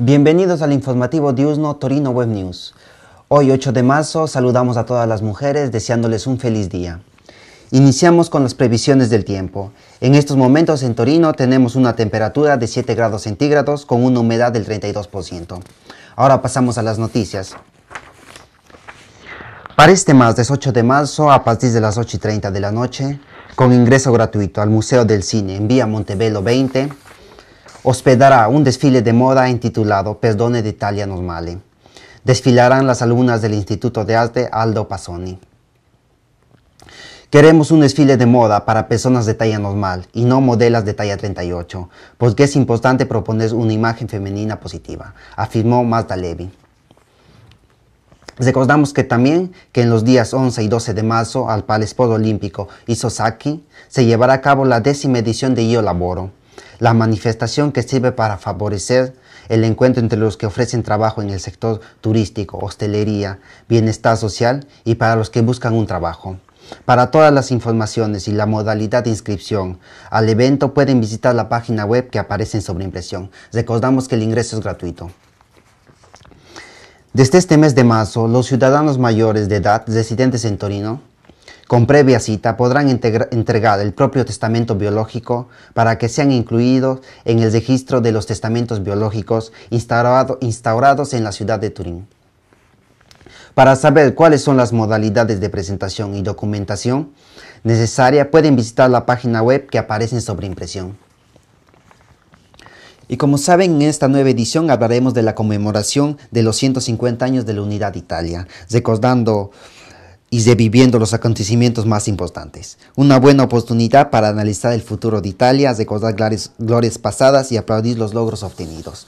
Bienvenidos al informativo diurno Torino Web News. Hoy 8 de marzo saludamos a todas las mujeres deseándoles un feliz día. Iniciamos con las previsiones del tiempo. En estos momentos en Torino tenemos una temperatura de 7 grados centígrados con una humedad del 32%. Ahora pasamos a las noticias. Para este martes 8 de marzo, a partir de las 8 y 30 de la noche, con ingreso gratuito al Museo del Cine en Vía Montebello 20, hospedará un desfile de moda intitulado Perdone d'Italia Normale. Normale. Desfilarán las alumnas del Instituto de Arte Aldo Pasoni. Queremos un desfile de moda para personas de talla normal y no modelas de talla 38, porque es importante proponer una imagen femenina positiva, afirmó Mazda Levy. Recordamos que también que en los días 11 y 12 de marzo al Palesport Olímpico Isosaki se llevará a cabo la décima edición de Io Laboro, la manifestación que sirve para favorecer el encuentro entre los que ofrecen trabajo en el sector turístico, hostelería, bienestar social y para los que buscan un trabajo. Para todas las informaciones y la modalidad de inscripción al evento pueden visitar la página web que aparece en sobreimpresión. Recordamos que el ingreso es gratuito. Desde este mes de marzo, los ciudadanos mayores de edad residentes en Torino con previa cita, podrán entregar el propio testamento biológico para que sean incluidos en el registro de los testamentos biológicos instaurados en la ciudad de Turín. Para saber cuáles son las modalidades de presentación y documentación necesaria, pueden visitar la página web que aparece sobre impresión. Y como saben, en esta nueva edición hablaremos de la conmemoración de los 150 años de la Unidad de Italia, recordando y reviviendo los acontecimientos más importantes. Una buena oportunidad para analizar el futuro de Italia, recordar glorias pasadas y aplaudir los logros obtenidos.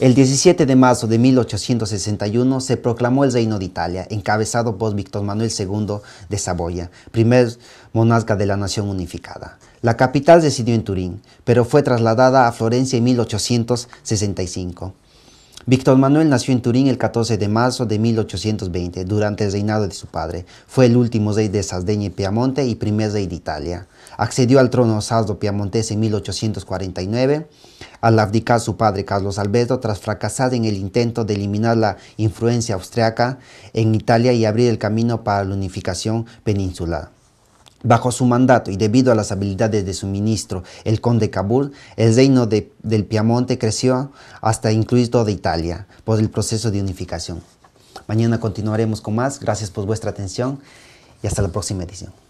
El 17 de marzo de 1861 se proclamó el Reino de Italia, encabezado por Víctor Manuel II de Saboya, primer monarca de la nación unificada. La capital decidió en Turín, pero fue trasladada a Florencia en 1865. Víctor Manuel nació en Turín el 14 de marzo de 1820, durante el reinado de su padre. Fue el último rey de Sardegna y Piamonte y primer rey de Italia. Accedió al trono sardo-piamontés en 1849, al abdicar su padre Carlos Alberto tras fracasar en el intento de eliminar la influencia austriaca en Italia y abrir el camino para la unificación peninsular. Bajo su mandato y debido a las habilidades de su ministro, el conde Kabul, el reino del Piamonte creció hasta incluir toda Italia por el proceso de unificación. Mañana continuaremos con más. Gracias por vuestra atención y hasta la próxima edición.